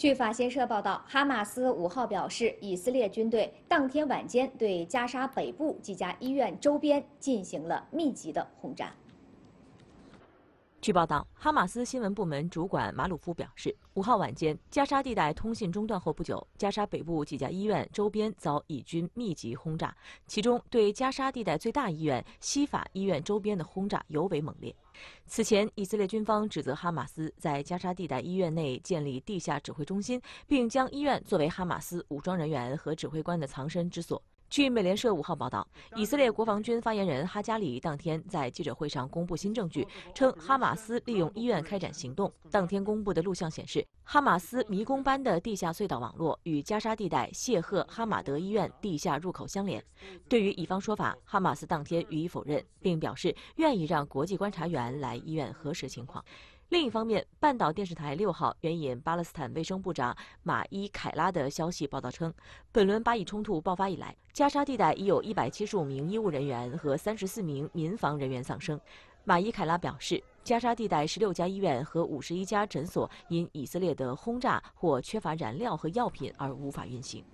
据法新社报道，哈马斯五号表示，以色列军队当天晚间对加沙北部几家医院周边进行了密集的轰炸。据报道，哈马斯新闻部门主管马鲁夫表示，五号晚间加沙地带通信中断后不久，加沙北部几家医院周边遭以军密集轰炸，其中对加沙地带最大医院西法医院周边的轰炸尤为猛烈。此前，以色列军方指责哈马斯在加沙地带医院内建立地下指挥中心，并将医院作为哈马斯武装人员和指挥官的藏身之所。据美联社五号报道，以色列国防军发言人哈加里当天在记者会上公布新证据，称哈马斯利用医院开展行动。当天公布的录像显示，哈马斯迷宫般的地下隧道网络与加沙地带谢赫哈马德医院地下入口相连。对于乙方说法，哈马斯当天予以否认，并表示愿意让国际观察员来医院核实情况。另一方面，半岛电视台六号援引巴勒斯坦卫生部长马伊凯拉的消息报道称，本轮巴以冲突爆发以来，加沙地带已有一百七十五名医务人员和三十四名民防人员丧生。马伊凯拉表示，加沙地带十六家医院和五十一家诊所因以色列的轰炸或缺乏燃料和药品而无法运行。